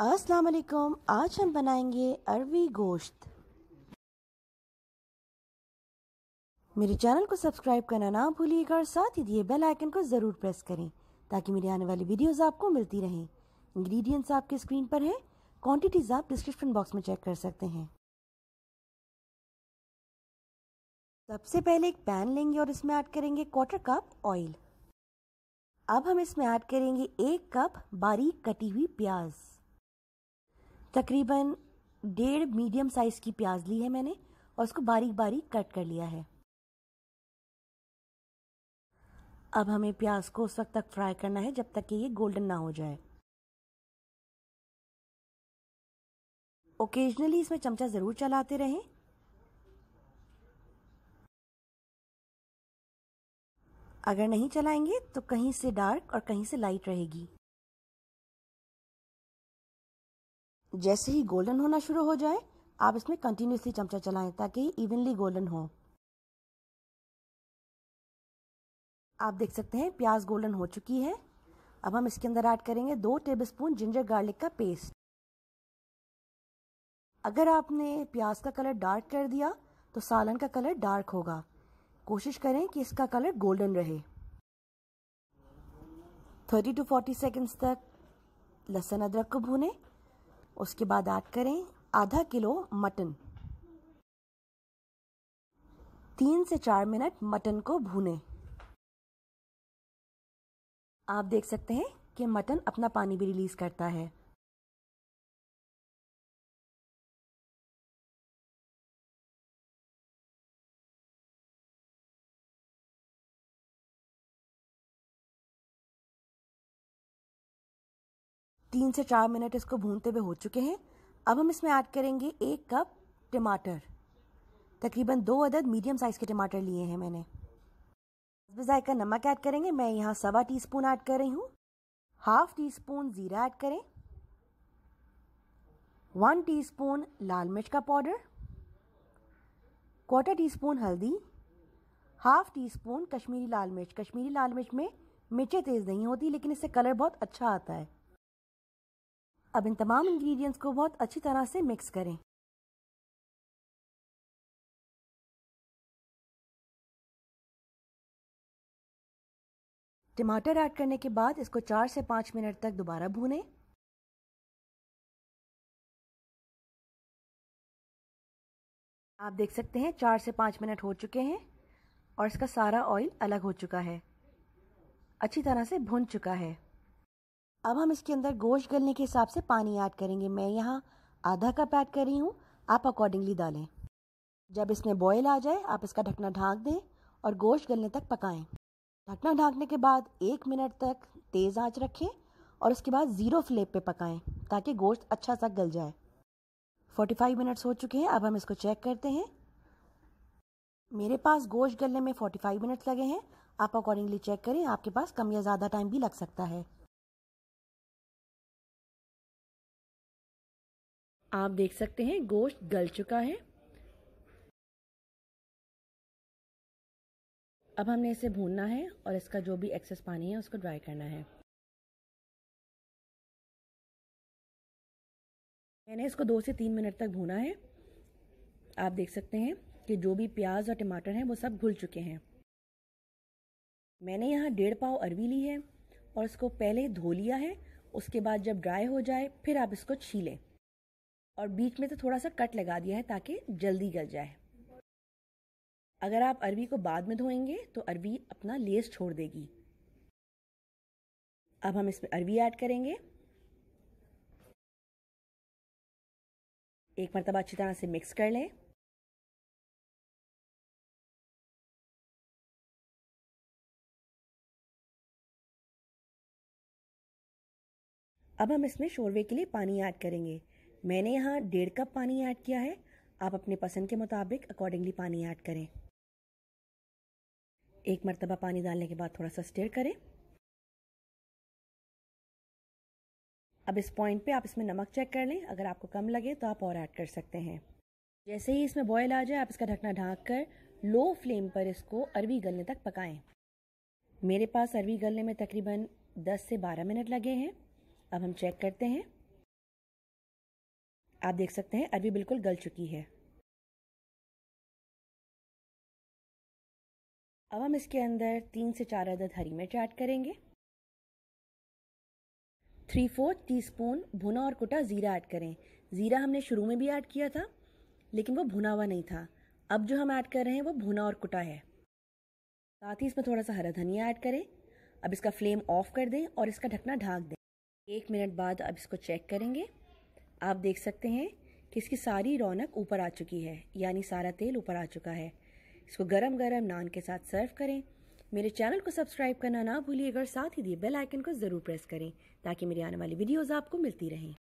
अस्सलाम वालेकुम आज हम बनाएंगे अरवी गोश्त मेरे चैनल को सब्सक्राइब करना ना भूलिएगा और साथ ही दिए बेल आइकन को ज़रूर प्रेस करें ताकि मेरी आने वाली वीडियोस आपको मिलती रहें इंग्रेडिएंट्स आपके स्क्रीन पर हैं क्वांटिटीज़ आप डिस्क्रिप्शन बॉक्स में चेक कर सकते हैं सबसे पहले एक पैन लेंगे और इसमें ऐड करेंगे क्वार्टर कप ऑयल अब हम इसमें ऐड करेंगे एक कप बारीक कटी हुई प्याज़ तकरीबन डेढ़ मीडियम साइज़ की प्याज ली है मैंने और उसको बारीक बारीक कट कर लिया है अब हमें प्याज को उस वक्त तक फ्राई करना है जब तक कि ये गोल्डन ना हो जाए ओकेजनली इसमें चमचा ज़रूर चलाते रहें अगर नहीं चलाएंगे तो कहीं से डार्क और कहीं से लाइट रहेगी जैसे ही गोल्डन होना शुरू हो जाए आप इसमें कंटिन्यूसली चमचा चलाएं ताकि इवनली गोल्डन हो आप देख सकते हैं प्याज गोल्डन हो चुकी है अब हम इसके अंदर ऐड करेंगे दो टेबलस्पून जिंजर गार्लिक का पेस्ट अगर आपने प्याज का कलर डार्क कर दिया तो सालन का कलर डार्क होगा कोशिश करें कि इसका कलर गोल्डन रहे 30 टू 40 सेकंड्स तक लहसुन अदरक को भूनें उसके बाद ऐड करें आधा किलो मटन तीन से चार मिनट मटन को भूनें आप देख सकते हैं कि मटन अपना पानी भी रिलीज करता है तीन से चार मिनट इसको भूनते हुए हो चुके हैं अब हम इसमें ऐड करेंगे एक कप टमाटर तकरीबन दो अदद मीडियम साइज़ के टमाटर लिए हैं मैंने का नमक ऐड करेंगे मैं यहाँ सवा टी स्पून ऐड कर रही हूँ हाफ टी स्पून ज़ीरा ऐड करें वन टी स्पून लाल मिर्च का पाउडर क्वार्टर टी स्पून हल्दी हाफ टी स्पून कश्मीरी लाल मिर्च कश्मीरी लाल मिर्च में मिर्चें तेज़ नहीं होती लेकिन इससे कलर बहुत अच्छा आता है अब इन तमाम इंग्रेडिएंट्स को बहुत अच्छी तरह से मिक्स करें टमाटर ऐड करने के बाद इसको चार से पाँच मिनट तक दोबारा भूनें आप देख सकते हैं चार से पाँच मिनट हो चुके हैं और इसका सारा ऑयल अलग हो चुका है अच्छी तरह से भुन चुका है अब हम इसके अंदर गोश्त गलने के हिसाब से पानी ऐड करेंगे मैं यहाँ आधा कप ऐड कर रही हूँ आप अकॉर्डिंगली डालें जब इसमें बॉयल आ जाए आप इसका ढकना ढाँक दें और गोश्त गलने तक पकाएं ढकना ढाँकने के बाद एक मिनट तक तेज़ आँच रखें और उसके बाद ज़ीरो फ्लेम पे पकाएं ताकि गोश्त अच्छा सा गल जाए 45 मिनट्स हो चुके हैं अब हम इसको चेक करते हैं मेरे पास गोश्त गलने में 45 मिनट्स लगे हैं आप अकॉर्डिंगली चेक करें आपके पास कम या ज़्यादा टाइम भी लग सकता है आप देख सकते हैं गोश्त गल चुका है अब हमने इसे भूनना है और इसका जो भी एक्सेस पानी है उसको ड्राई करना है मैंने इसको दो से तीन मिनट तक भूना है आप देख सकते हैं कि जो भी प्याज और टमाटर हैं वो सब घुल चुके हैं मैंने यहाँ डेढ़ पाव अरवी ली है और इसको पहले धो लिया है उसके बाद जब ड्राई हो जाए फिर आप इसको छीलें और बीच में तो थोड़ा सा कट लगा दिया है ताकि जल्दी गल जाए अगर आप अरवी को बाद में धोएंगे तो अरवी अपना लेस छोड़ देगी अब हम इसमें अरवी ऐड करेंगे एक मरतबा अच्छी तरह से मिक्स कर लें अब हम इसमें शोरबे के लिए पानी ऐड करेंगे मैंने यहाँ डेढ़ कप पानी ऐड किया है आप अपने पसंद के मुताबिक अकॉर्डिंगली पानी ऐड करें एक मरतबा पानी डालने के बाद थोड़ा सा स्टेयर करें अब इस पॉइंट पे आप इसमें नमक चेक कर लें अगर आपको कम लगे तो आप और ऐड कर सकते हैं जैसे ही इसमें बॉयल आ जाए आप इसका ढकना ढाँक कर लो फ्लेम पर इसको अरवी गलने तक पकाएं मेरे पास अरवी गलने में तकरीबन 10 से 12 मिनट लगे हैं अब हम चेक करते हैं आप देख सकते हैं अरबी बिल्कुल गल चुकी है अब हम इसके अंदर तीन से चार अदद हरी मिर्च ऐड करेंगे थ्री फोर्थ टी स्पून भुना और कुटा ज़ीरा ऐड करें ज़ीरा हमने शुरू में भी ऐड किया था लेकिन वो भुना हुआ नहीं था अब जो हम ऐड कर रहे हैं वो भुना और कुटा है साथ ही इसमें थोड़ा सा हरा धनिया ऐड करें अब इसका फ्लेम ऑफ कर दें और इसका ढकना ढाक दें एक मिनट बाद अब इसको चेक करेंगे आप देख सकते हैं कि इसकी सारी रौनक ऊपर आ चुकी है यानी सारा तेल ऊपर आ चुका है इसको गरम गरम नान के साथ सर्व करें मेरे चैनल को सब्सक्राइब करना ना भूलिएगा और साथ ही दिए बेल आइकन को ज़रूर प्रेस करें ताकि मेरी आने वाली वीडियोज़ आपको मिलती रहें